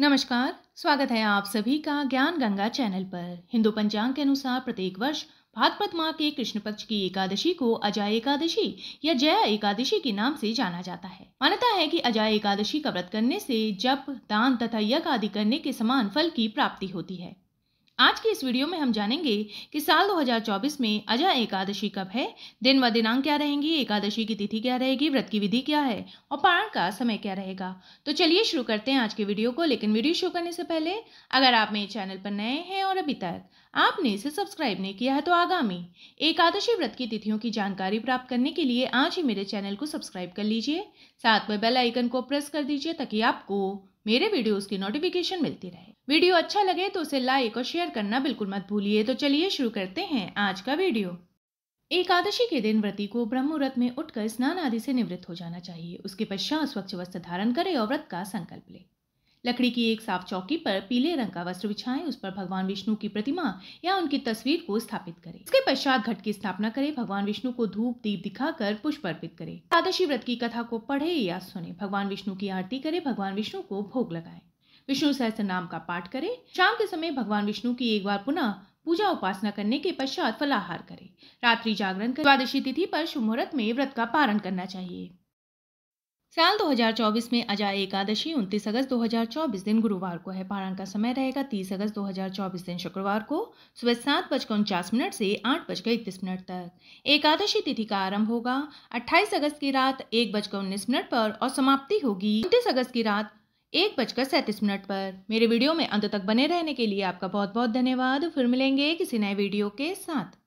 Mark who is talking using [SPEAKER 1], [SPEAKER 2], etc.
[SPEAKER 1] नमस्कार स्वागत है आप सभी का ज्ञान गंगा चैनल पर हिंदू पंचांग के अनुसार प्रत्येक वर्ष भाद्रपद माह के कृष्ण पक्ष की एकादशी को अजय एकादशी या जया एकादशी के नाम से जाना जाता है मान्यता है कि अजय एकादशी का व्रत करने से जप दान तथा यज्ञ आदि करने के समान फल की प्राप्ति होती है आज की इस वीडियो में हम जानेंगे कि साल 2024 में अजय एकादशी कब है दिन व दिनांक क्या रहेंगी एकादशी की तिथि क्या रहेगी व्रत की विधि क्या है और पारण का समय क्या रहेगा तो चलिए शुरू करते हैं आज के वीडियो को लेकिन वीडियो शुरू करने से पहले अगर आप मेरे चैनल पर नए हैं और अभी तक आपने इसे सब्सक्राइब नहीं किया है तो आगामी एकादशी व्रत की तिथियों की जानकारी प्राप्त करने के लिए आज ही मेरे चैनल को सब्सक्राइब कर लीजिए साथ में बेल आइकन को प्रेस कर दीजिए ताकि आपको मेरे वीडियोस की नोटिफिकेशन मिलती रहे वीडियो अच्छा लगे तो उसे लाइक और शेयर करना बिल्कुल मत भूलिए तो चलिए शुरू करते हैं आज का वीडियो एकादशी के दिन व्रती को ब्रह्म व्रत में उठकर स्नान आदि से निवृत्त हो जाना चाहिए उसके पश्चात स्वच्छ वस्त्र धारण करे और व्रत का संकल्प ले लकड़ी की एक साफ चौकी पर पीले रंग का वस्त्र बिछाएं उस पर भगवान विष्णु की प्रतिमा या उनकी तस्वीर को स्थापित करें इसके पश्चात घट की स्थापना करें भगवान विष्णु को धूप दीप दिखाकर पुष्प अर्पित करें एकादशी व्रत की कथा को पढ़े या सुने भगवान विष्णु की आरती करें भगवान विष्णु को भोग लगाए विष्णु सहस्त्र नाम का पाठ करें शाम के समय भगवान विष्णु की एक बार पुनः पूजा उपासना करने के पश्चात फलाहार करें रात्रि जागरण कर द्वादशी तिथि पर शुभ मुहूर्त में व्रत का पारण करना चाहिए साल 2024 में अजय एकादशी 29 अगस्त 2024 दिन गुरुवार को है पारण का समय रहेगा 30 अगस्त 2024 दिन शुक्रवार को सुबह सात बजकर उनचास मिनट से आठ बजकर इकतीस मिनट तक एकादशी तिथि का आरंभ होगा 28 अगस्त की रात एक बजकर उन्नीस मिनट पर और समाप्ति होगी उन्तीस अगस्त की रात एक बजकर सैंतीस मिनट पर मेरे वीडियो में अंत तक बने रहने के लिए आपका बहुत बहुत धन्यवाद फिर मिलेंगे किसी नए वीडियो के साथ